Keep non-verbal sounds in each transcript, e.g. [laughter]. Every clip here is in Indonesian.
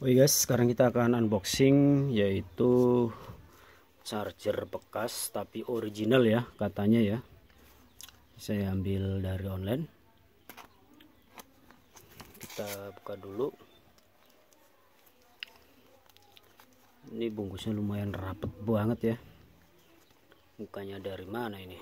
Oke oh iya guys, sekarang kita akan unboxing yaitu charger bekas tapi original ya katanya ya. Saya ambil dari online. Kita buka dulu. Ini bungkusnya lumayan rapet banget ya. Bukannya dari mana ini?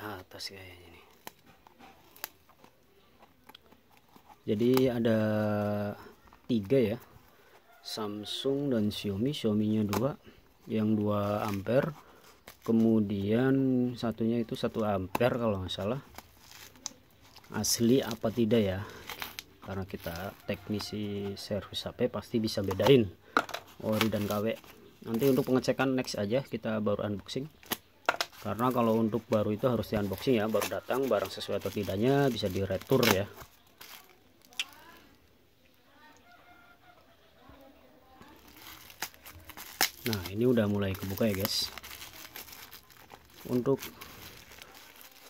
atas kayaknya nih jadi ada tiga ya Samsung dan Xiaomi Xiaomi nya dua yang 2 ampere kemudian satunya itu 1 ampere kalau nggak salah asli apa tidak ya karena kita teknisi servis HP pasti bisa bedain ori dan KW nanti untuk pengecekan next aja kita baru unboxing karena kalau untuk baru itu harus di unboxing ya baru datang barang sesuai atau tidaknya bisa di retur ya nah ini udah mulai kebuka ya guys untuk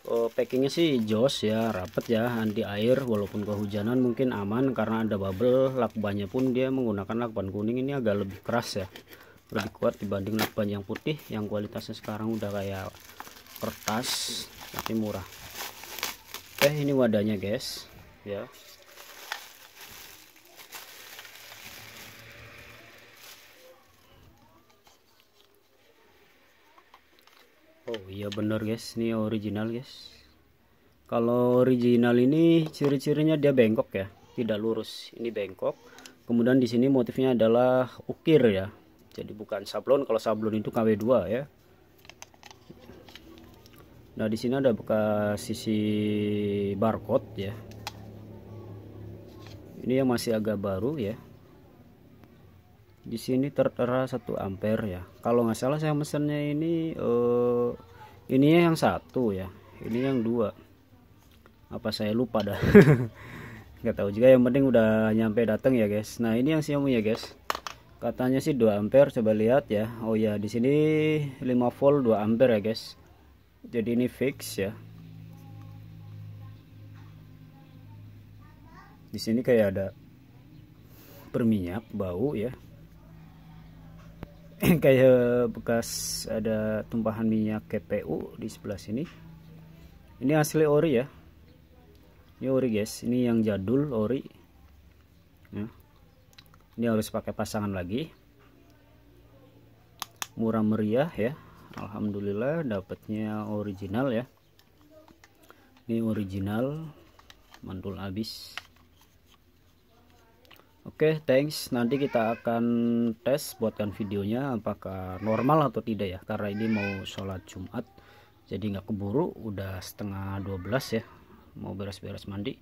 uh, packingnya sih jos ya rapet ya anti air walaupun kehujanan mungkin aman karena ada bubble lakbannya pun dia menggunakan lakban kuning ini agak lebih keras ya lebih kuat dibanding lip yang putih yang kualitasnya sekarang udah kayak kertas tapi murah oke eh, ini wadahnya guys ya Oh iya bener guys ini original guys kalau original ini ciri-cirinya dia bengkok ya tidak lurus ini bengkok kemudian di sini motifnya adalah ukir ya jadi bukan sablon kalau sablon itu KW2 ya nah di sini ada bekas sisi barcode ya ini yang masih agak baru ya di sini tertera satu ampere ya kalau nggak salah saya mesennya ini eh, ini yang satu ya ini yang dua apa saya lupa dah [laughs] nggak tahu juga yang penting udah nyampe datang ya guys nah ini yang siamu ya guys katanya sih 2 ampere coba lihat ya oh ya di sini 5 volt 2 ampere ya guys jadi ini fix ya di sini kayak ada berminyak bau ya [laughs] kayak bekas ada tumpahan minyak KPU di sebelah sini ini asli ori ya ini ori guys ini yang jadul ori ya ini harus pakai pasangan lagi murah meriah ya Alhamdulillah dapatnya original ya ini original mantul habis Oke, okay, thanks. Nanti kita akan tes buatkan videonya apakah normal atau tidak ya. Karena ini mau sholat Jumat, jadi nggak keburu. Udah setengah 12 ya. Mau beres-beres mandi.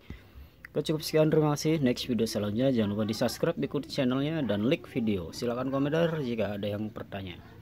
Oke cukup sekian terima kasih next video selanjutnya jangan lupa di subscribe ikuti channelnya dan like video silahkan komentar jika ada yang bertanya